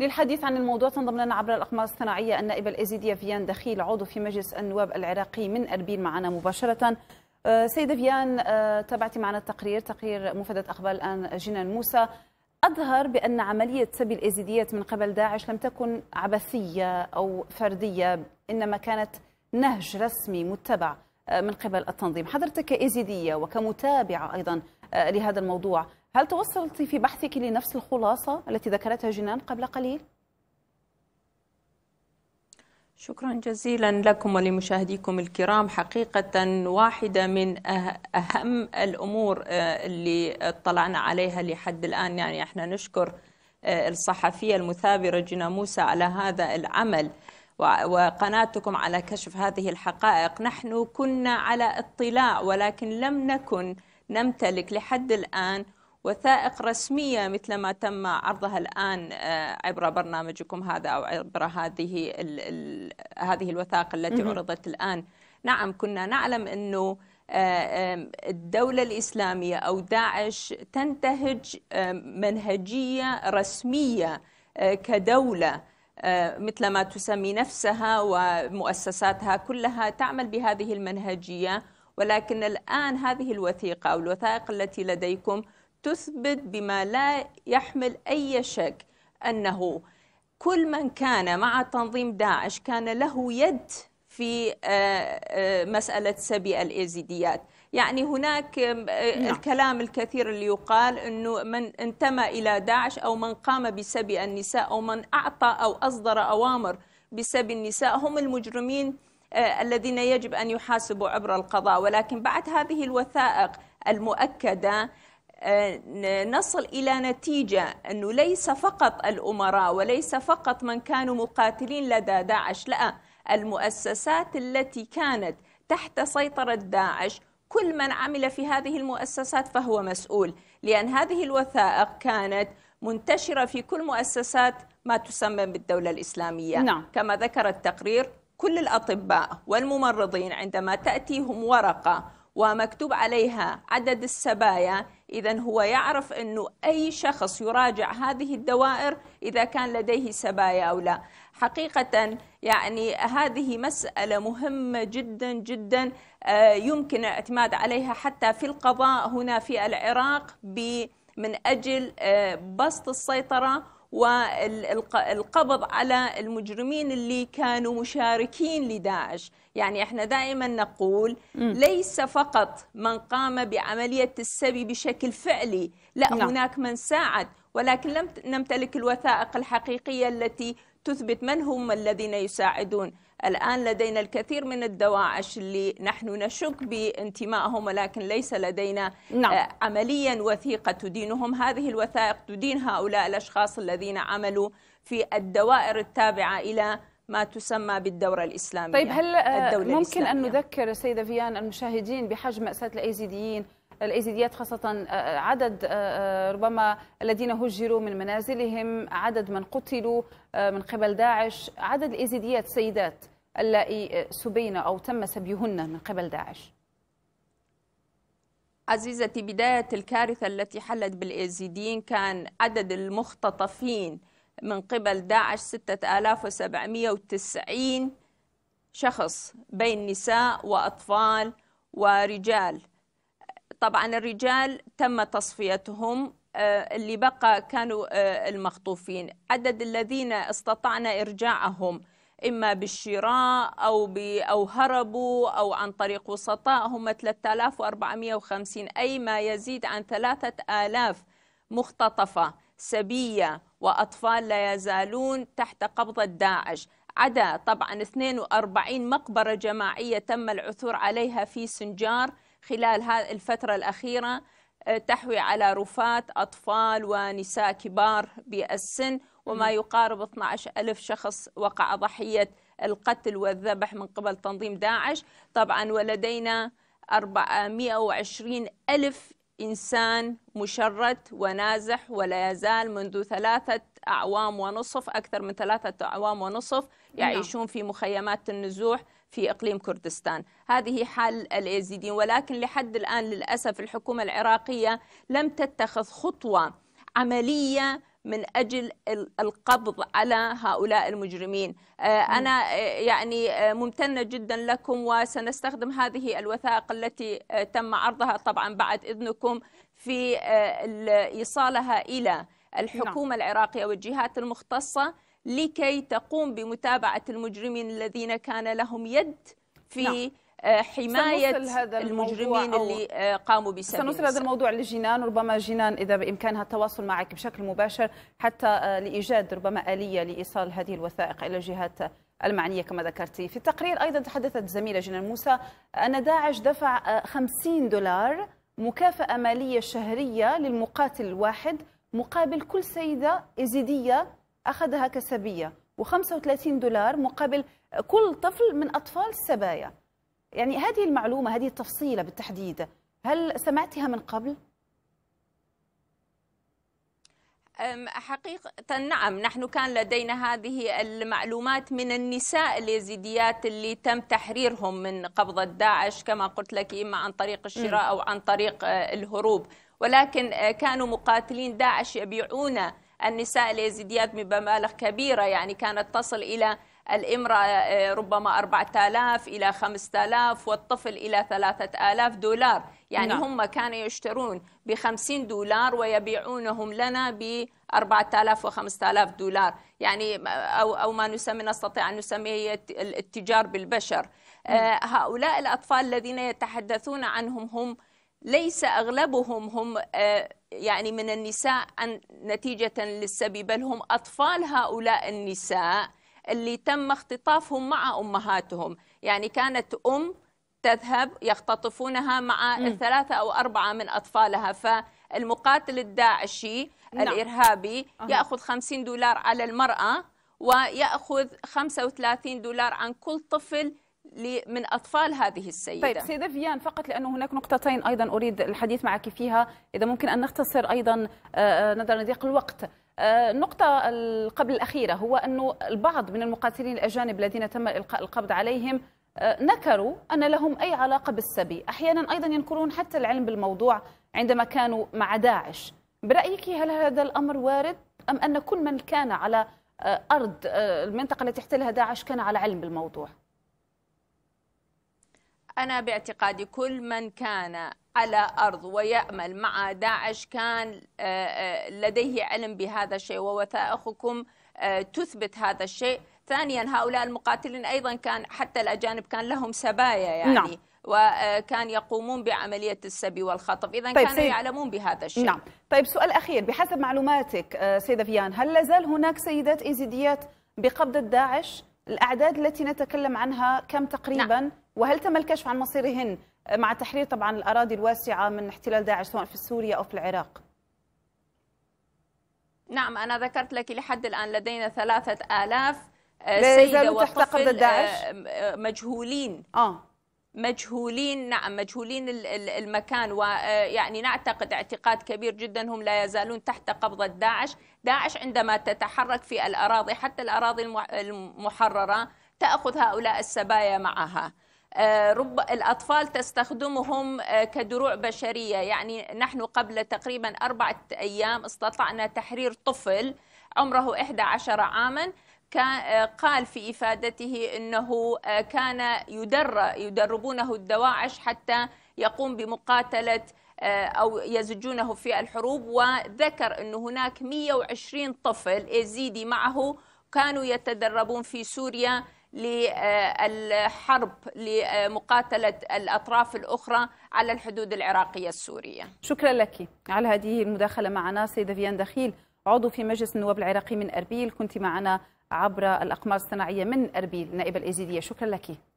للحديث عن الموضوع تنضم لنا عبر الأقمار الصناعية النائبة الإيزيدية فيان دخيل عضو في مجلس النواب العراقي من أربيل معنا مباشرة آه، سيدة فيان آه، تابعتي معنا التقرير تقرير مفادة أخبار الآن جنان موسى أظهر بأن عملية سبي الإيزيديات من قبل داعش لم تكن عبثية أو فردية إنما كانت نهج رسمي متبع آه، من قبل التنظيم حضرتك كإيزيدية وكمتابعة أيضا لهذا الموضوع هل توصلت في بحثك لنفس الخلاصة التي ذكرتها جنان قبل قليل؟ شكرا جزيلا لكم ولمشاهديكم الكرام حقيقة واحدة من أه-، أهم الأمور آه، اللي اطلعنا عليها لحد الآن يعني احنا نشكر آه، الصحفية المثابرة جنا موسى على هذا العمل وقناتكم على كشف هذه الحقائق نحن كنا على اطلاع ولكن لم نكن نمتلك لحد الآن وثائق رسمية مثل ما تم عرضها الآن آه، عبر برنامجكم هذا أو عبر هذه ال ال هذه الوثائق التي عرضت الآن نعم كنا نعلم أنه آه، الدولة الإسلامية أو داعش تنتهج آه، منهجية رسمية كدولة مثل ما تسمي نفسها ومؤسساتها كلها تعمل بهذه المنهجية ولكن الآن هذه الوثيقة أو الوثائق التي لديكم تثبت بما لا يحمل أي شك أنه كل من كان مع تنظيم داعش كان له يد في آه، آه، مسألة سبي الإيزيديات يعني هناك آه، نعم. الكلام الكثير اللي يقال أنه من انتمى إلى داعش أو من قام بسبي النساء أو من أعطى أو أصدر أوامر بسبي النساء هم المجرمين الذين يجب أن يحاسبوا عبر القضاء ولكن بعد هذه الوثائق المؤكدة آه، نصل إلى نتيجة أنه ليس فقط الأمراء وليس فقط من كانوا مقاتلين لدى داعش لا المؤسسات التي كانت تحت سيطرة داعش كل من عمل في هذه المؤسسات فهو مسؤول لأن هذه الوثائق كانت منتشرة في كل مؤسسات ما تسمى بالدولة الإسلامية نعم. كما ذكر التقرير كل الأطباء والممرضين عندما تأتيهم ورقة ومكتوب عليها عدد السبايا إذا هو يعرف أنه أي شخص يراجع هذه الدوائر إذا كان لديه سبايا أو لا حقيقة يعني هذه مسألة مهمة جدا جدا آه، يمكن الاعتماد عليها حتى في القضاء هنا في العراق من أجل آه، بسط السيطرة والقبض على المجرمين اللي كانوا مشاركين لداعش يعني احنا دائما نقول ليس فقط من قام بعملية السبي بشكل فعلي لا نعم. هناك من ساعد ولكن لم نمتلك الوثائق الحقيقية التي تثبت من هم الذين يساعدون الآن لدينا الكثير من الدواعش اللي نحن نشك بانتمائهم ولكن ليس لدينا نعم. آه، عمليا وثيقة تدينهم هذه الوثائق تدين هؤلاء الأشخاص الذين عملوا في الدوائر التابعة إلى ما تسمى بالدورة الإسلامية طيب هل آه، الدولة ممكن الإسلامية. أن نذكر سيدة فيان المشاهدين بحجم مأساة الأيزيديين الايزيديات خاصه آه، آه، عدد آه، ربما الذين هجروا من منازلهم عدد من قتلوا من قبل داعش عدد الايزيديات سيدات اللائي سبين او تم سبيهن من قبل داعش عزيزتي بداية الكارثة التي حلت بالإيزيديين كان عدد المختطفين من قبل داعش 6790 شخص بين نساء وأطفال ورجال طبعا الرجال تم تصفيتهم آه، اللي بقى كانوا آه، المخطوفين عدد الذين استطعنا إرجاعهم إما بالشراء أو, ب... أو هربوا أو عن طريق وسطاء هم 3450 أي ما يزيد عن 3000 مختطفة سبية وأطفال لا يزالون تحت قبضة داعش عدا طبعا 42 مقبرة جماعية تم العثور عليها في سنجار خلال هذه الفترة الأخيرة آه، تحوي على رفات أطفال ونساء كبار بالسن وما يقارب 12 ألف شخص وقع ضحية القتل والذبح من قبل تنظيم داعش طبعا ولدينا 420 ألف إنسان مشرد ونازح ولا يزال منذ ثلاثة أعوام ونصف أكثر من ثلاثة أعوام ونصف نعم. يعيشون في مخيمات النزوح في إقليم كردستان هذه حال الأيزيديين ولكن لحد الآن للأسف الحكومة العراقية لم تتخذ خطوة عملية من اجل القبض على هؤلاء المجرمين آه، انا آه، يعني آه، ممتنه جدا لكم وسنستخدم هذه الوثائق التي تم عرضها طبعا بعد اذنكم في ايصالها الى نعم. الحكومه العراقيه والجهات المختصه لكي تقوم بمتابعة المجرمين الذين كان لهم يد في نعم. آه، حماية هذا المجرمين اللي آه، قاموا بسبب سنوصل هذا الموضوع لجنان ربما جنان إذا بإمكانها التواصل معك بشكل مباشر حتى آه، لإيجاد ربما آلية لإيصال هذه الوثائق إلى الجهات المعنية كما ذكرتي في التقرير أيضا تحدثت زميلة جنان موسى أن داعش دفع 50 دولار مكافأة مالية شهرية للمقاتل الواحد مقابل كل سيدة إزيدية أخذها كسبية و35 دولار مقابل كل طفل من أطفال السبايا يعني هذه المعلومة هذه التفصيلة بالتحديد هل سمعتها من قبل؟ حقيقة نعم نحن كان لدينا هذه المعلومات من النساء اليزيديات اللي تم تحريرهم من قبضة داعش كما قلت لك إما عن طريق الشراء أو عن طريق آه، الهروب ولكن آه، كانوا مقاتلين داعش يبيعون النساء اليزيديات بمبالغ كبيرة يعني كانت تصل إلى الامرأة آه، ربما 4000 إلى 5000 والطفل إلى 3000 دولار يعني نعم. هم كانوا يشترون ب 50 دولار ويبيعونهم لنا ب 4000 و 5000 دولار يعني آه، أو, أو ما نسمي نستطيع أن نسميه التجار بالبشر نعم. آه، هؤلاء الأطفال الذين يتحدثون عنهم هم ليس أغلبهم هم آه، يعني من النساء عن نتيجة للسبي بل هم أطفال هؤلاء النساء اللي تم اختطافهم مع أمهاتهم يعني كانت أم تذهب يختطفونها مع ثلاثة أو أربعة من أطفالها فالمقاتل الداعشي نعم. الإرهابي يأخذ 50 دولار على المرأة ويأخذ 35 دولار عن كل طفل من أطفال هذه السيدة طيب سيدة فيان فقط لأنه هناك نقطتين أيضا أريد الحديث معك فيها إذا ممكن أن نختصر أيضا آه، آه، نظرا لضيق الوقت آه، النقطة قبل الأخيرة هو أنه البعض من المقاتلين الأجانب الذين تم إلقاء القبض عليهم نكروا أن لهم أي علاقة بالسبي أحيانا أيضا ينكرون حتى العلم بالموضوع عندما كانوا مع داعش برأيك هل هذا الأمر وارد أم أن كل من كان على أرض المنطقة التي احتلها داعش كان على علم بالموضوع؟ أنا باعتقادي كل من كان على أرض ويأمل مع داعش كان آه، آه، لديه علم بهذا الشيء ووثائقكم آه، تثبت هذا الشيء ثانيا هؤلاء المقاتلين أيضا كان حتى الأجانب كان لهم سبايا يعني نعم. وكان يقومون بعملية السبي والخطف إذا طيب كانوا يعلمون بهذا الشيء نعم طيب سؤال أخير بحسب معلوماتك سيدة فيان هل لازال هناك سيدات إيزيديات بقبضة داعش الأعداد التي نتكلم عنها كم تقريبا نعم. وهل تم الكشف عن مصيرهن مع تحرير طبعا الأراضي الواسعة من احتلال داعش سواء في سوريا أو في العراق؟ نعم أنا ذكرت لك لحد الآن لدينا ثلاثة آلاف آه، سيدة وطفل آه، آه، مجهولين آه. مجهولين نعم مجهولين المكان ويعني نعتقد اعتقاد كبير جدا هم لا يزالون تحت قبضة داعش داعش عندما تتحرك في الأراضي حتى الأراضي المحررة تأخذ هؤلاء السبايا معها آه، رب الأطفال تستخدمهم آه، كدروع بشرية يعني نحن قبل تقريبا أربعة أيام استطعنا تحرير طفل عمره 11 عاماً آه، قال في إفادته أنه كان يدر يدربونه الدواعش حتى يقوم بمقاتلة أو يزجونه في الحروب وذكر أن هناك 120 طفل يزيدي معه كانوا يتدربون في سوريا للحرب لمقاتلة الأطراف الأخرى على الحدود العراقية السورية شكرا لك على هذه المداخلة معنا سيدة فيان دخيل عضو في مجلس النواب العراقي من أربيل كنت معنا عبر الأقمار الصناعية من أربيل نائبة الإيزيدية شكرا لك